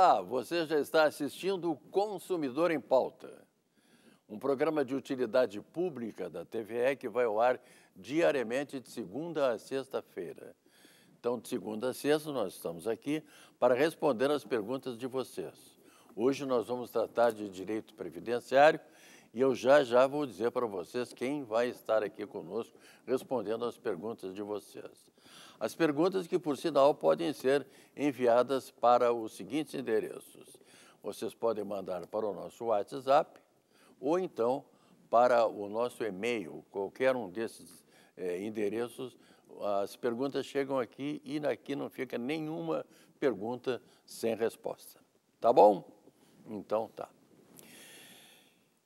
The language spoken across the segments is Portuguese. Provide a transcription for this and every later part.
Olá, você já está assistindo o Consumidor em Pauta, um programa de utilidade pública da TVE que vai ao ar diariamente de segunda a sexta-feira. Então, de segunda a sexta, nós estamos aqui para responder as perguntas de vocês. Hoje nós vamos tratar de direito previdenciário e eu já já vou dizer para vocês quem vai estar aqui conosco respondendo as perguntas de vocês. As perguntas que, por sinal, podem ser enviadas para os seguintes endereços. Vocês podem mandar para o nosso WhatsApp ou então para o nosso e-mail, qualquer um desses é, endereços. As perguntas chegam aqui e aqui não fica nenhuma pergunta sem resposta. Tá bom? Então tá.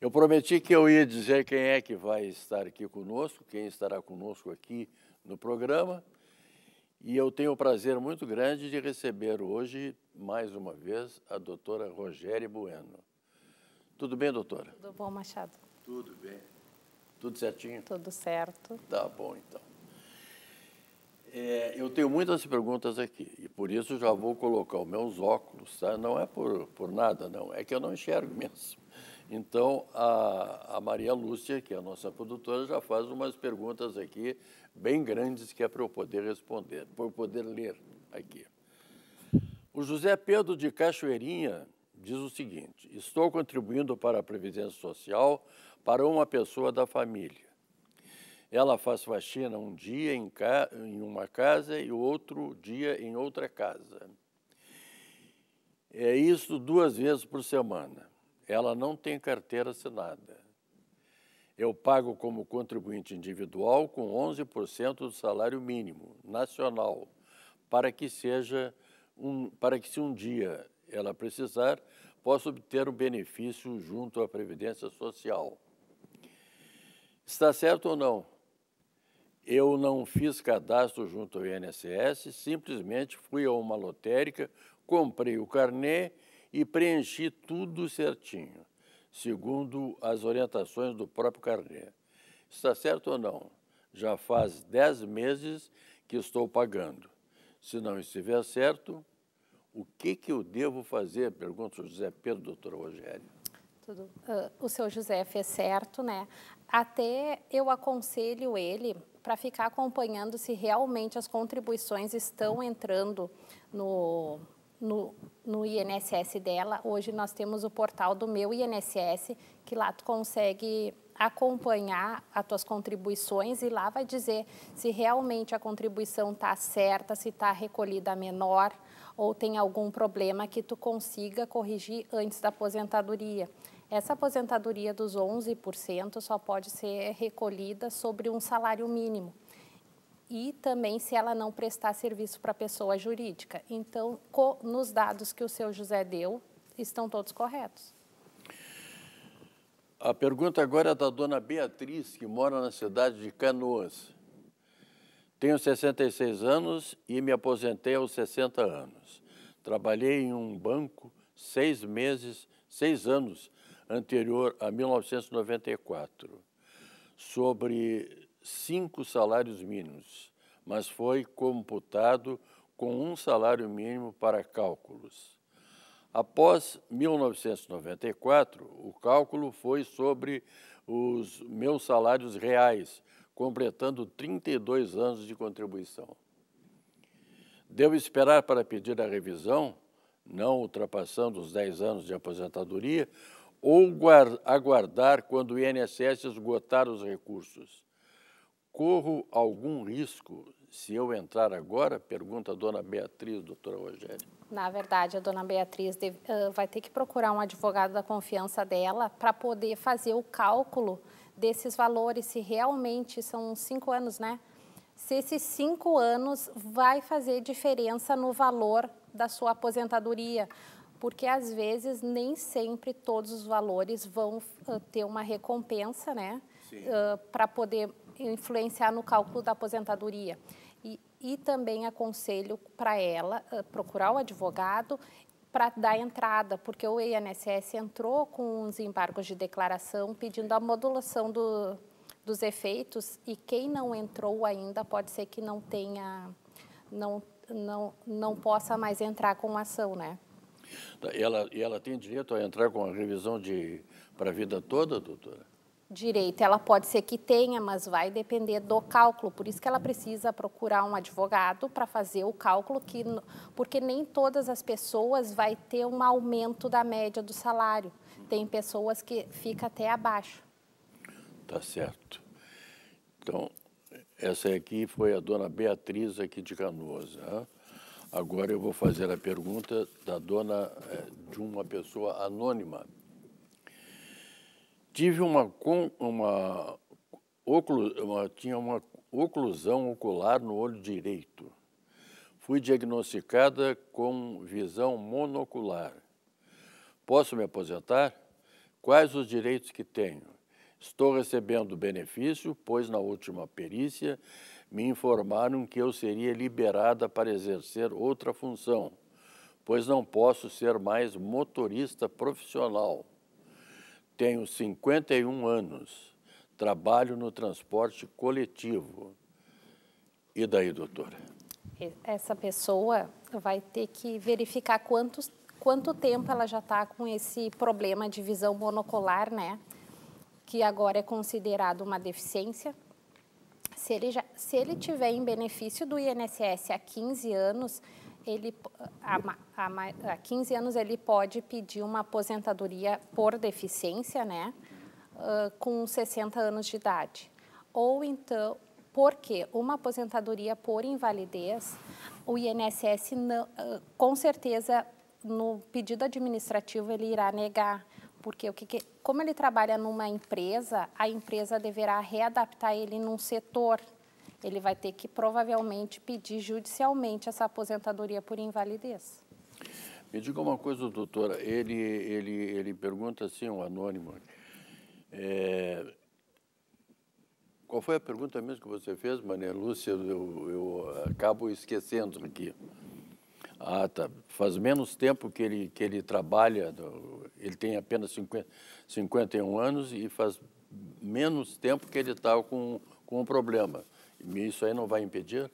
Eu prometi que eu ia dizer quem é que vai estar aqui conosco, quem estará conosco aqui no programa. E eu tenho o prazer muito grande de receber hoje, mais uma vez, a doutora Rogéria Bueno. Tudo bem, doutora? Tudo bom, Machado. Tudo bem. Tudo certinho? Tudo certo. Tá bom, então. É, eu tenho muitas perguntas aqui e por isso já vou colocar os meus óculos, tá? Não é por, por nada, não. É que eu não enxergo mesmo. Então, a, a, Maria Lúcia, que é a nossa produtora, já faz umas perguntas aqui bem grandes que é para eu poder responder, para eu poder ler aqui. O José Pedro de Cachoeirinha diz o seguinte: Estou contribuindo para a Previdência Social para uma pessoa da família. Ela faz faxina um dia em, ca, em uma casa e outro dia em outra casa. É isso duas vezes por semana ela não tem carteira assinada. Eu pago como contribuinte individual com 11% do salário mínimo nacional, para que seja um, para que se um dia ela precisar, possa obter um benefício junto à Previdência Social. Está certo ou não? Eu não fiz cadastro junto ao INSS, simplesmente fui a uma lotérica, comprei o carnet e preenchi tudo certinho, segundo as orientações do próprio Carnet. Está certo ou não? Já faz dez meses que estou pagando. Se não estiver certo, o que, que eu devo fazer? Pergunta o José Pedro, doutor Rogério. Tudo. Uh, o seu José é certo, né? Até eu aconselho ele para ficar acompanhando se realmente as contribuições estão entrando no, no, no INSS dela. Hoje nós temos o portal do meu INSS, que lá tu consegue acompanhar as tuas contribuições e lá vai dizer se realmente a contribuição está certa, se está recolhida menor ou tem algum problema que tu consiga corrigir antes da aposentadoria. Essa aposentadoria dos 11% só pode ser recolhida sobre um salário mínimo e também se ela não prestar serviço para a pessoa jurídica. Então, nos dados que o seu José deu, estão todos corretos. A pergunta agora é da dona Beatriz, que mora na cidade de Canoas. Tenho 66 anos e me aposentei aos 60 anos. Trabalhei em um banco seis meses, seis anos anterior a 1994. Sobre cinco salários mínimos, mas foi computado com um salário mínimo para cálculos. Após 1994, o cálculo foi sobre os meus salários reais, completando 32 anos de contribuição. Devo esperar para pedir a revisão, não ultrapassando os 10 anos de aposentadoria, ou aguardar quando o INSS esgotar os recursos. Corro algum risco se eu entrar agora? Pergunta a dona Beatriz, doutora Rogério. Na verdade, a dona Beatriz deve, uh, vai ter que procurar um advogado da confiança dela para poder fazer o cálculo desses valores, se realmente são cinco anos, né? Se esses cinco anos vai fazer diferença no valor da sua aposentadoria, porque às vezes nem sempre todos os valores vão uh, ter uma recompensa, né? Uh, para poder influenciar no cálculo da aposentadoria. E, e também aconselho para ela uh, procurar o advogado para dar entrada, porque o INSS entrou com uns embargos de declaração pedindo a modulação do, dos efeitos e quem não entrou ainda pode ser que não tenha, não, não, não possa mais entrar com ação, né? Tá, ela, e ela tem direito a entrar com a revisão de para a vida toda, doutora? direito. Ela pode ser que tenha, mas vai depender do cálculo. Por isso que ela precisa procurar um advogado para fazer o cálculo, que, porque nem todas as pessoas vai ter um aumento da média do salário. Tem pessoas que fica até abaixo. Tá certo. Então, essa aqui foi a dona Beatriz aqui de Canoas. Né? Agora eu vou fazer a pergunta da dona eh, de uma pessoa anônima tive uma, uma, uma, tinha uma oclusão ocular no olho direito. Fui diagnosticada com visão monocular. Posso me aposentar? Quais os direitos que tenho? Estou recebendo benefício, pois na última perícia me informaram que eu seria liberada para exercer outra função, pois não posso ser mais motorista profissional tenho 51 anos, trabalho no transporte coletivo. E daí, doutora? Essa pessoa vai ter que verificar quantos, quanto tempo ela já está com esse problema de visão monocular, né? Que agora é considerado uma deficiência. Se ele, já, se ele tiver em benefício do INSS há 15 anos, ele, há, há 15 anos ele pode pedir uma aposentadoria por deficiência, né? Uh, com 60 anos de idade. Ou então, por quê? uma aposentadoria por invalidez, o INSS não, uh, com certeza no pedido administrativo ele irá negar, porque o que, que como ele trabalha numa empresa, a empresa deverá readaptar ele num setor ele vai ter que provavelmente pedir judicialmente essa aposentadoria por invalidez. Me diga uma coisa, doutora. Ele, ele, ele pergunta assim, um anônimo. É... Qual foi a pergunta mesmo que você fez, Mané Lúcia? Eu, eu acabo esquecendo aqui. Ah, tá. Faz menos tempo que ele, que ele trabalha, ele tem apenas 50, 51 anos e faz menos tempo que ele está com, com um problema. Isso aí não vai impedir?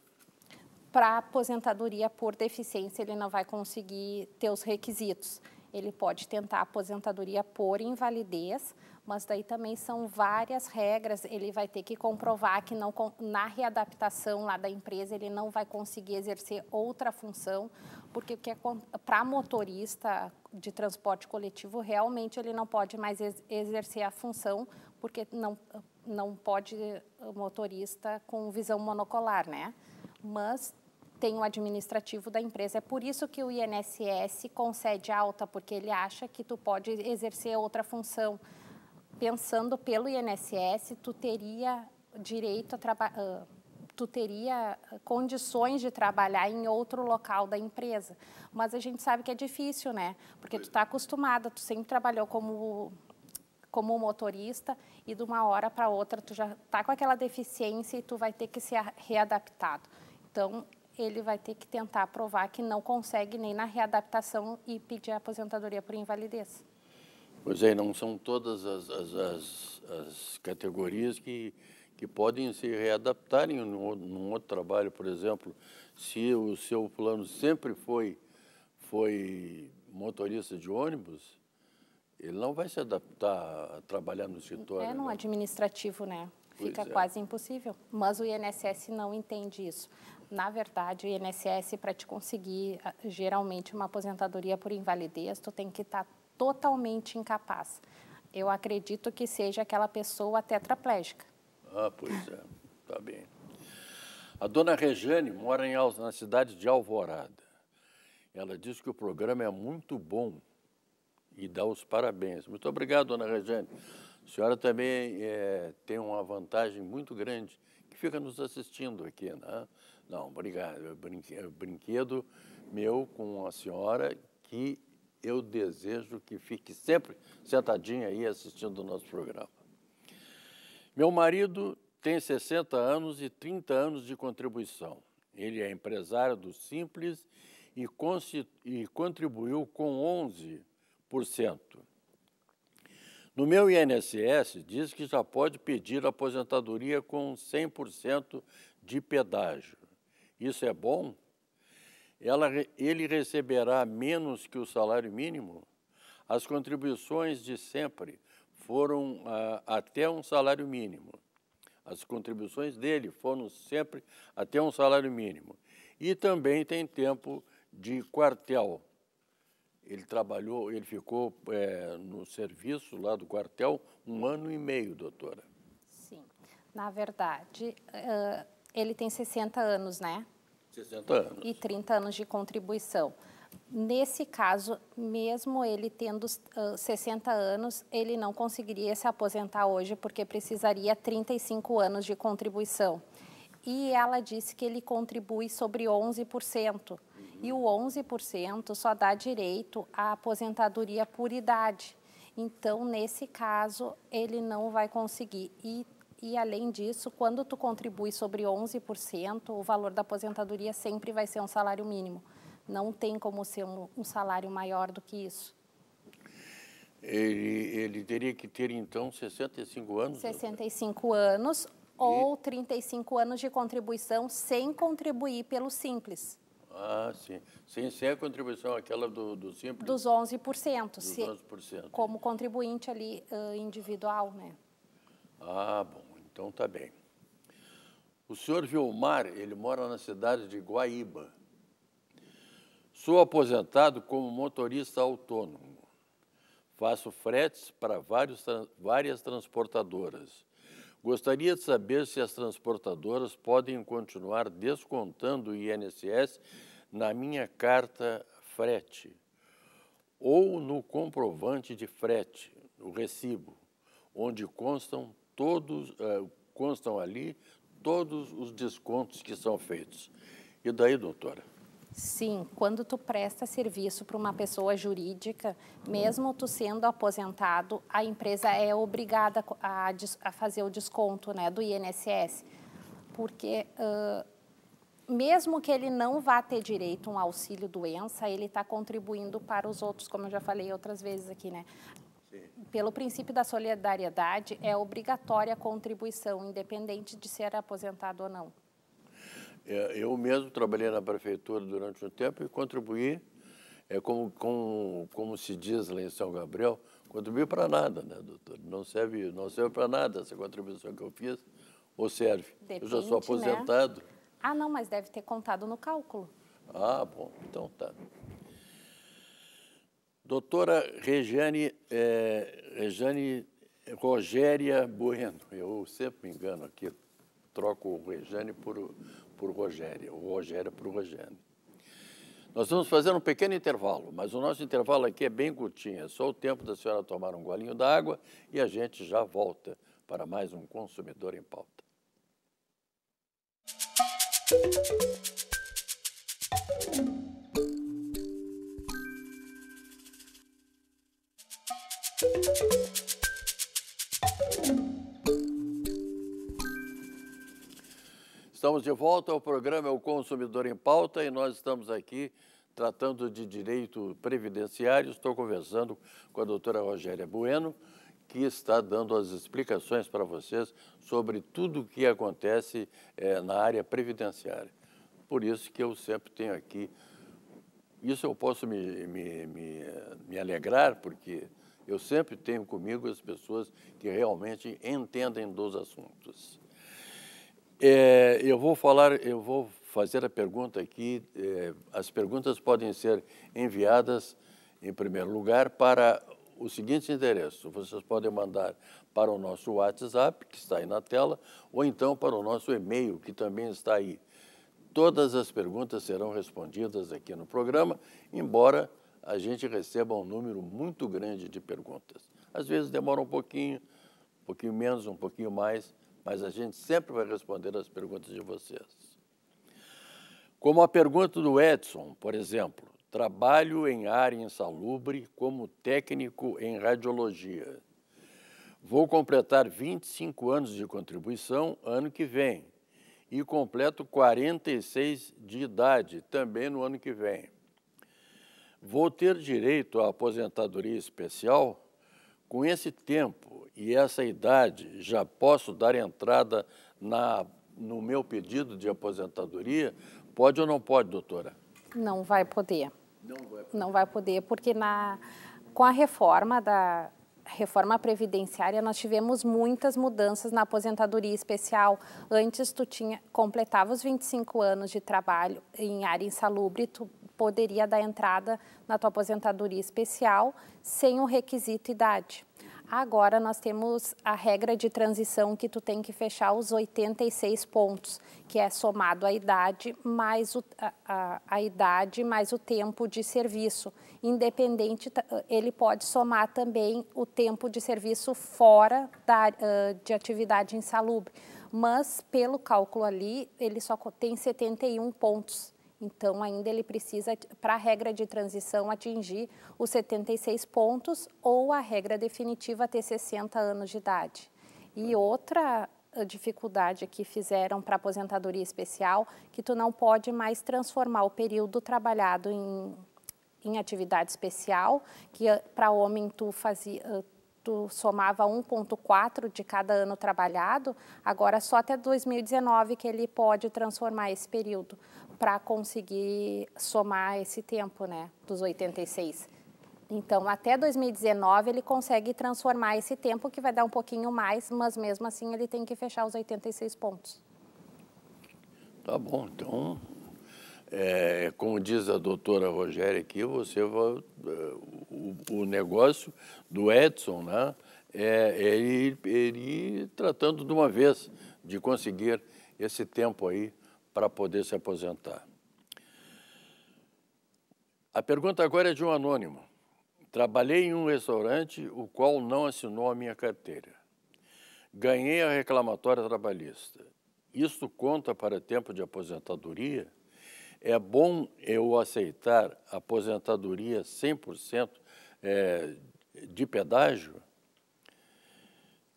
Para aposentadoria por deficiência, ele não vai conseguir ter os requisitos. Ele pode tentar aposentadoria por invalidez, mas daí também são várias regras. Ele vai ter que comprovar que não, na readaptação lá da empresa ele não vai conseguir exercer outra função, porque para motorista de transporte coletivo realmente ele não pode mais exercer a função porque não, não pode motorista com visão monocular, né? Mas tem o administrativo da empresa. É por isso que o INSS concede alta, porque ele acha que tu pode exercer outra função. Pensando pelo INSS, tu teria direito a trabalhar ah, tu teria condições de trabalhar em outro local da empresa. Mas a gente sabe que é difícil, né? Porque tu está é. acostumada, tu sempre trabalhou como como motorista e de uma hora para outra tu já tá com aquela deficiência e tu vai ter que ser readaptado. Então ele vai ter que tentar provar que não consegue nem na readaptação e pedir aposentadoria por invalidez. Pois é, não são todas as, as, as, as categorias que, que podem se readaptarem num, num outro trabalho, por exemplo, se o seu plano sempre foi, foi motorista de ônibus, ele não vai se adaptar a trabalhar no escritório. É, no né? administrativo, né? Fica é. quase impossível. Mas o INSS não entende isso. Na verdade, o INSS, para te conseguir ah, geralmente uma aposentadoria por invalidez, tu tem que estar tá totalmente incapaz. Eu acredito que seja aquela pessoa tetraplégica. Ah, pois é. Tá bem. A dona Rejane mora em, na cidade de Alvorada. Ela diz que o programa é muito bom e dar os parabéns. Muito obrigado, dona Rejane. A senhora também é, tem uma vantagem muito grande, que fica nos assistindo aqui. Né? Não, obrigado. Brinquedo meu com a senhora que eu desejo que fique sempre sentadinha aí assistindo o nosso programa. Meu marido tem 60 anos e 30 anos de contribuição. Ele é empresário do Simples e, e contribuiu com 11 no meu INSS, diz que já pode pedir aposentadoria com 100% de pedágio. Isso é bom? Ela, ele receberá menos que o salário mínimo? As contribuições de sempre foram ah, até um salário mínimo. As contribuições dele foram sempre até um salário mínimo. E também tem tempo de quartel, ele trabalhou, ele ficou é, no serviço lá do quartel um ano e meio, doutora. Sim, na verdade, uh, ele tem 60 anos, né? 60 anos. E 30 anos de contribuição. Nesse caso, mesmo ele tendo uh, 60 anos, ele não conseguiria se aposentar hoje porque precisaria 35 anos de contribuição. E ela disse que ele contribui sobre 11% e o 11% só dá direito à aposentadoria por idade. Então, nesse caso, ele não vai conseguir. E, e além disso, quando tu contribui sobre 11%, o valor da aposentadoria sempre vai ser um salário mínimo. Não tem como ser um, um salário maior do que isso. Ele, ele, teria que ter, então, 65 anos? 65 anos e... ou 35 anos de contribuição sem contribuir pelo Simples. Ah, sim. Sem a contribuição aquela do, do Simples? Dos 11%. Dos se, 11%. Como contribuinte ali uh, individual, né? Ah, bom. Então tá bem. O senhor Vilmar, ele mora na cidade de Guaíba. Sou aposentado como motorista autônomo. Faço fretes para vários, várias transportadoras. Gostaria de saber se as transportadoras podem continuar descontando o INSS na minha carta frete ou no comprovante de frete, o recibo, onde constam todos uh, constam ali todos os descontos que são feitos. E daí, doutora? Sim, quando tu presta serviço para uma pessoa jurídica, mesmo tu sendo aposentado, a empresa é obrigada a, a fazer o desconto né, do INSS, porque uh, mesmo que ele não vá ter direito a um auxílio doença, ele está contribuindo para os outros, como eu já falei outras vezes aqui, né? Pelo princípio da solidariedade, é obrigatória a contribuição, independente de ser aposentado ou não. É, eu mesmo trabalhei na prefeitura durante um tempo e contribuí, é, como, como, como se diz lá em São Gabriel, contribuí para nada, né, doutor? Não serve, não serve para nada essa contribuição que eu fiz, ou serve? Depende, eu já sou né? aposentado. Né? Ah, não, mas deve ter contado no cálculo. Ah, bom, então tá. Doutora Regiane, é, Regiane Rogéria Bueno, eu sempre me engano aqui, troco o Regiane por, por Rogéria, o Rogério por Regiane. Nós vamos fazer um pequeno intervalo, mas o nosso intervalo aqui é bem curtinho, é só o tempo da senhora tomar um golinho d'água e a gente já volta para mais um Consumidor em Pauta. Estamos de volta ao programa O Consumidor em Pauta e nós estamos aqui tratando de direito previdenciário. Estou conversando com a doutora Rogéria Bueno, que está dando as explicações para vocês sobre tudo o que acontece é, na área previdenciária. Por isso que eu sempre tenho aqui. Isso eu posso me, me, me, me alegrar, porque eu sempre tenho comigo as pessoas que realmente entendem dos assuntos. É, eu vou falar, eu vou fazer a pergunta aqui. É, as perguntas podem ser enviadas, em primeiro lugar, para o seguinte endereço. Vocês podem mandar para o nosso WhatsApp, que está aí na tela, ou então para o nosso e-mail, que também está aí. Todas as perguntas serão respondidas aqui no programa, embora a gente receba um número muito grande de perguntas. Às vezes demora um pouquinho, um pouquinho menos, um pouquinho mais, mas a gente sempre vai responder as perguntas de vocês. Como a pergunta do Edson, por exemplo, Trabalho em área insalubre como técnico em radiologia. Vou completar 25 anos de contribuição ano que vem e completo 46 de idade também no ano que vem. Vou ter direito à aposentadoria especial? Com esse tempo e essa idade, já posso dar entrada na, no meu pedido de aposentadoria? Pode ou não pode, doutora? Não vai poder. Não vai poder, Não vai poder porque na, com a reforma da reforma previdenciária nós tivemos muitas mudanças na aposentadoria especial. Antes tu tinha completava os 25 anos de trabalho em área insalubre, tu poderia dar entrada na tua aposentadoria especial sem o requisito idade. Agora nós temos a regra de transição que tu tem que fechar os 86 pontos, que é somado à idade mais o, a, a, a idade mais o tempo de serviço. Independente, ele pode somar também o tempo de serviço fora da, de atividade insalubre. Mas pelo cálculo ali, ele só tem 71 pontos então, ainda ele precisa, para a regra de transição, atingir os 76 pontos ou a regra definitiva ter 60 anos de idade. E outra ah, dificuldade que fizeram para a aposentadoria especial, que tu não pode mais transformar o período trabalhado em, em atividade especial, que ah, para homem tu fazia ah, tu somava 1,4 de cada ano trabalhado, agora só até 2019 que ele pode transformar esse período para conseguir somar esse tempo, né, dos 86. Então, até 2019 ele consegue transformar esse tempo, que vai dar um pouquinho mais, mas mesmo assim ele tem que fechar os 86 pontos. Tá bom, então é, como diz a doutora Rogéria aqui, você vai, é, o, o, negócio do Edson, né? É, é ele, ele tratando de uma vez de conseguir esse tempo aí para poder se aposentar. A pergunta agora é de um anônimo. Trabalhei em um restaurante o qual não assinou a minha carteira. Ganhei a reclamatória trabalhista. Isso conta para tempo de aposentadoria? é bom eu aceitar aposentadoria 100% é, de pedágio?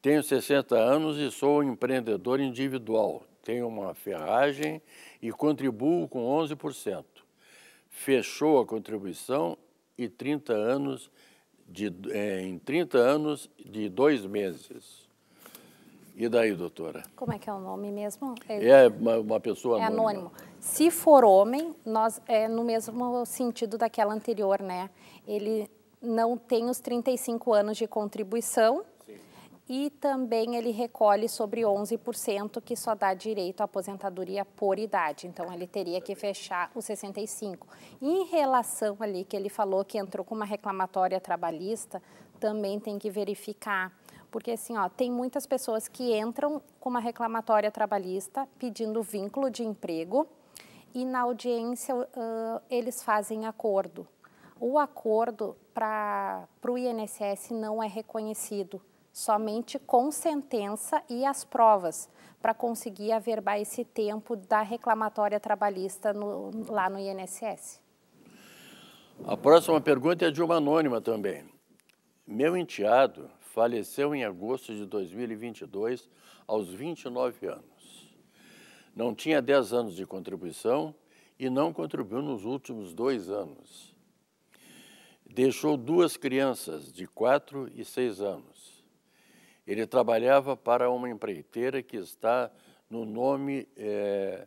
Tenho 60 anos e sou empreendedor individual. Tenho uma ferragem e contribuo com 11%. Fechou a contribuição e 30 anos de, é, em 30 anos de dois meses. E daí, doutora? Como é que é o nome mesmo? É, é uma, uma pessoa é anônimo. Se for homem, nós é no mesmo sentido daquela anterior, né? Ele não tem os 35 anos de contribuição Sim. e também ele recolhe sobre 11%, que só dá direito à aposentadoria por idade. Então, ele teria que fechar os 65. Em relação ali que ele falou que entrou com uma reclamatória trabalhista, também tem que verificar. Porque, assim, ó, tem muitas pessoas que entram com uma reclamatória trabalhista pedindo vínculo de emprego, e na audiência uh, eles fazem acordo. O acordo para o INSS não é reconhecido, somente com sentença e as provas, para conseguir averbar esse tempo da reclamatória trabalhista no, lá no INSS. A próxima pergunta é de uma anônima também. Meu enteado faleceu em agosto de 2022, aos 29 anos não tinha 10 anos de contribuição e não contribuiu nos últimos dois anos. Deixou duas crianças de 4 e 6 anos. Ele trabalhava para uma empreiteira que está no nome é,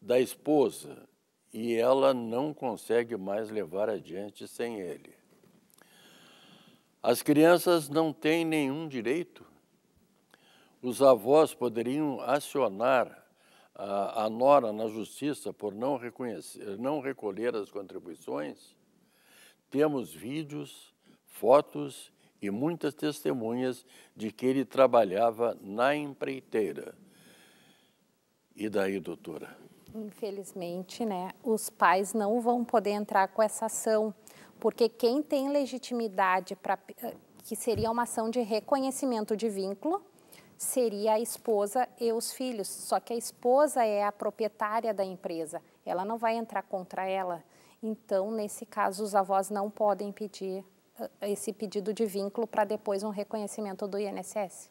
da esposa e ela não consegue mais levar adiante sem ele. As crianças não têm nenhum direito. Os avós poderiam acionar a, nora na justiça por não, reconhecer, não recolher as contribuições, temos vídeos, fotos e muitas testemunhas de que ele trabalhava na empreiteira. E daí, doutora? Infelizmente, né, os pais não vão poder entrar com essa ação, porque quem tem legitimidade para eh, que seria uma ação de reconhecimento de vínculo, seria a esposa e os filhos. Só que a esposa é a proprietária da empresa, ela não vai entrar contra ela. Então, nesse caso, os avós não podem pedir eh, esse pedido de vínculo para depois um reconhecimento do INSS.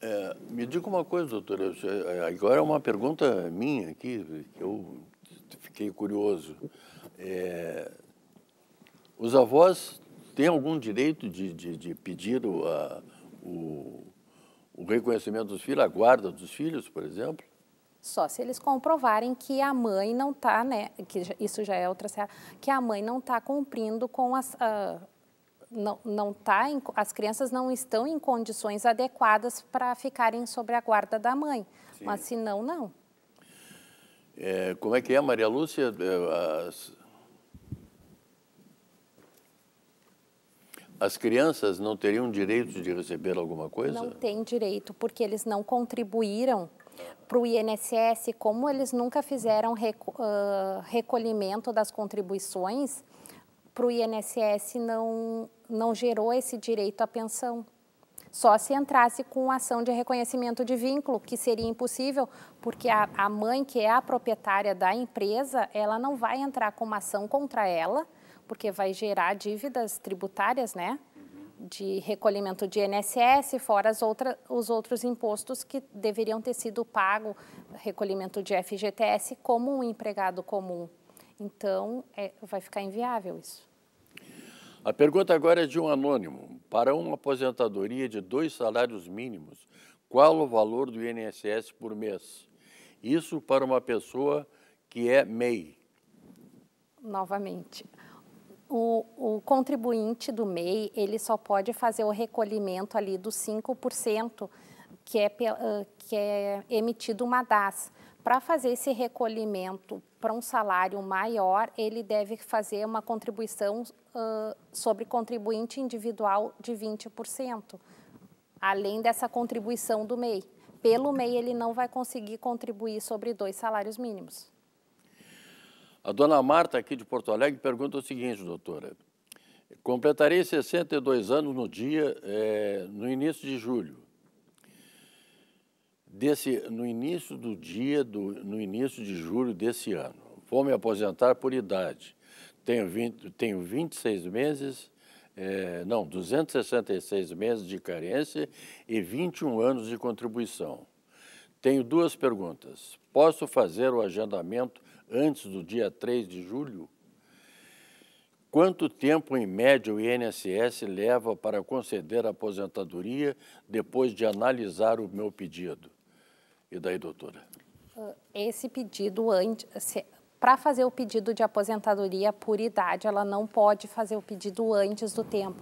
É, me diga uma coisa, doutora. Eh, agora é uma pergunta minha aqui, que eu fiquei curioso. É, os avós têm algum direito de, de, de pedir a, o, o reconhecimento dos filhos, a guarda dos filhos, por exemplo? Só se eles comprovarem que a mãe não está, né? Que isso já é outra que a mãe não está cumprindo com as. Uh, não, não tá em, as crianças não estão em condições adequadas para ficarem sob a guarda da mãe. Sim. Mas se não, não. É, como é que é, Maria Lúcia? É, as, As crianças não teriam direito de receber alguma coisa? Não tem direito, porque eles não contribuíram para o INSS, como eles nunca fizeram reco uh, recolhimento das contribuições, para o INSS não, não gerou esse direito à pensão. Só se entrasse com ação de reconhecimento de vínculo, que seria impossível, porque a, a mãe, que é a proprietária da empresa, ela não vai entrar com uma ação contra ela, porque vai gerar dívidas tributárias, né? de recolhimento de INSS, fora as outra, os outros impostos que deveriam ter sido pagos, recolhimento de FGTS, como um empregado comum. Então, é, vai ficar inviável isso. A pergunta agora é de um anônimo. Para uma aposentadoria de dois salários mínimos, qual o valor do INSS por mês? Isso para uma pessoa que é MEI. Novamente o, o, contribuinte do MEI, ele só pode fazer o recolhimento ali dos 5% que é, que é emitido uma DAS. Para fazer esse recolhimento para um salário maior, ele deve fazer uma contribuição uh, sobre contribuinte individual de 20%, além dessa contribuição do MEI. Pelo MEI, ele não vai conseguir contribuir sobre dois salários mínimos. A dona Marta, aqui de Porto Alegre, pergunta o seguinte, doutora. Completarei 62 anos no dia, é, no início de julho. Desse, no início do dia, do, no início de julho desse ano. Vou me aposentar por idade. Tenho, 20, tenho 26 meses, é, não, 266 meses de carência e 21 anos de contribuição. Tenho duas perguntas. Posso fazer o agendamento antes do dia 3 de julho? Quanto tempo, em média, o INSS leva para conceder a aposentadoria depois de analisar o meu pedido? E daí, doutora? Ah, esse pedido, para fazer o pedido de aposentadoria por idade, ela não pode fazer o pedido antes do tempo,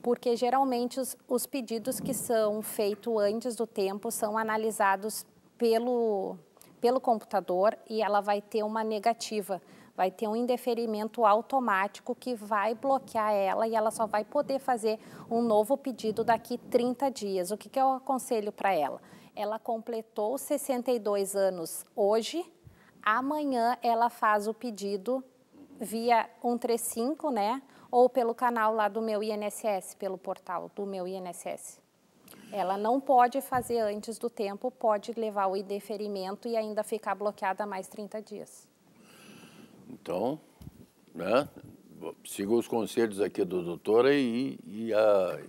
porque geralmente os, os pedidos que são feitos antes do tempo são analisados pelo pelo computador e ela vai ter uma negativa, vai ter um indeferimento automático que vai bloquear ela e ela só vai poder fazer um novo pedido daqui 30 dias. O que, que eu aconselho para ela? Ela completou 62 anos hoje, amanhã ela faz o pedido via 135, né? Ou pelo canal lá do meu INSS, pelo portal do meu INSS. Ela não pode fazer antes do tempo, pode levar o indeferimento e ainda ficar bloqueada mais 30 dias. Então, né, siga os conselhos aqui do doutora e, e, a,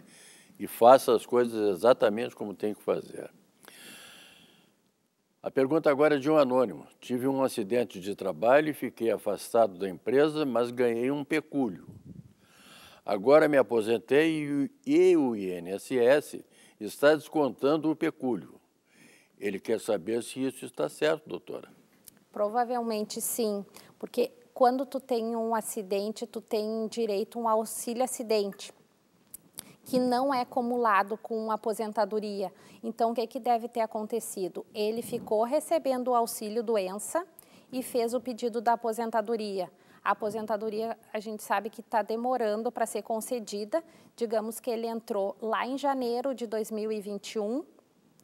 e faça as coisas exatamente como tem que fazer. A pergunta agora é de um anônimo. Tive um acidente de trabalho e fiquei afastado da empresa, mas ganhei um pecúlio. Agora me aposentei e o INSS está descontando o pecúlio. Ele quer saber se isso está certo, doutora. Provavelmente sim, porque quando tu tem um acidente, tu tem direito a um auxílio acidente, que não é acumulado com aposentadoria. Então, o que, é que deve ter acontecido? Ele ficou recebendo o auxílio doença e fez o pedido da aposentadoria. A aposentadoria, a gente sabe que está demorando para ser concedida. Digamos que ele entrou lá em janeiro de 2021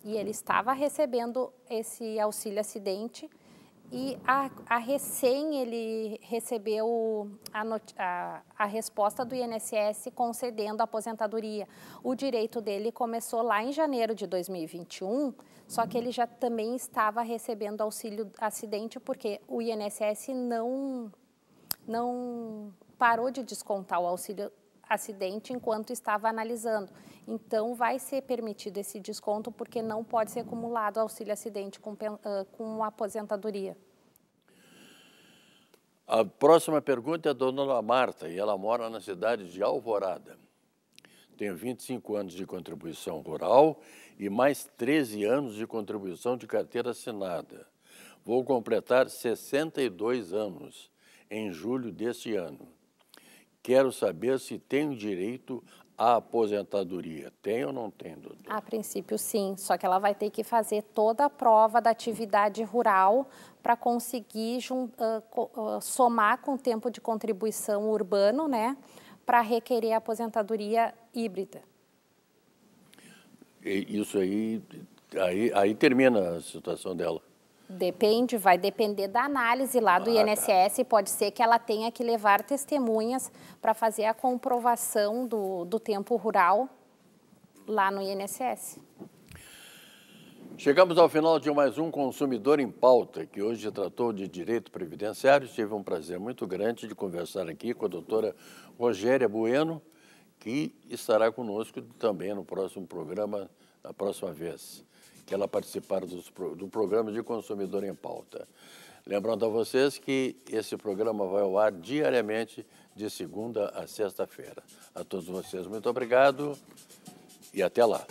e ele estava recebendo esse auxílio acidente e a, a recém ele recebeu a, a, a, resposta do INSS concedendo a aposentadoria. O direito dele começou lá em janeiro de 2021, só que ele já também estava recebendo auxílio acidente porque o INSS não não parou de descontar o auxílio acidente enquanto estava analisando. Então, vai ser permitido esse desconto porque não pode ser acumulado auxílio acidente com, com aposentadoria. A próxima pergunta é da dona Marta e ela mora na cidade de Alvorada. Tenho 25 anos de contribuição rural e mais 13 anos de contribuição de carteira assinada. Vou completar 62 anos em julho desse ano. Quero saber se tenho direito à aposentadoria. Tem ou não tem, doutor? A princípio, sim. Só que ela vai ter que fazer toda a prova da atividade rural para conseguir somar com o tempo de contribuição urbano, né? Para requerer a aposentadoria híbrida. Isso aí, aí, aí termina a situação dela. Depende, vai depender da análise lá do ah, INSS. Tá. Pode ser que ela tenha que levar testemunhas para fazer a comprovação do, do tempo rural lá no INSS. Chegamos ao final de mais um Consumidor em Pauta, que hoje tratou de direito previdenciário. Tive um prazer muito grande de conversar aqui com a doutora Rogéria Bueno, que estará conosco também no próximo programa, na próxima vez que ela participara do, do programa de Consumidor em Pauta. Lembrando a vocês que esse programa vai ao ar diariamente de segunda a sexta-feira. A todos vocês, muito obrigado e até lá.